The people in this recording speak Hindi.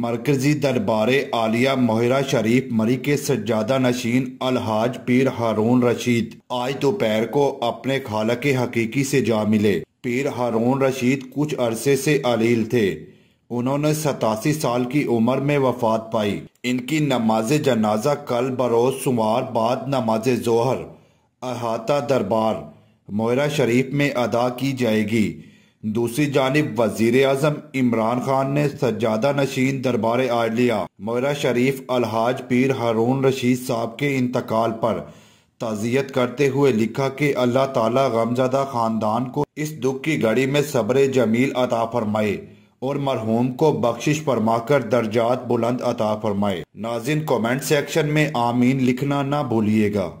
मरकजी दरबार आलिया मोहरा शरीफ मरी के सज्जादा नशीन अलहाज पीर हारून रशीद आज दोपहर को अपने खाला के हकीकी से जा मिले पीर हारून रशीद कुछ अरसे से अलील थे उन्होंने सतासी साल की उम्र में वफात पाई इनकी नमाज जनाजा कल बरोज शुमार बाद नमाज जोहर अहाता दरबार मोहरा शरीफ में अदा की जाएगी दूसरी जानब वजीर अजम इमरान खान ने सज्जादा नशीन दरबार आलिया मोरा शरीफ अलहाज पीर हारून रशीद साहब के इंतकाल पर ताज़ियत करते हुए लिखा कि अल्लाह ताला गमजदा ख़ानदान को इस दुख की घड़ी में सब्र जमील अता फरमाए और मरहूम को बख्शिश फरमाकर दर्जात बुलंद अता फरमाए नाजिन कमेंट सेक्शन में आमीन लिखना ना भूलिएगा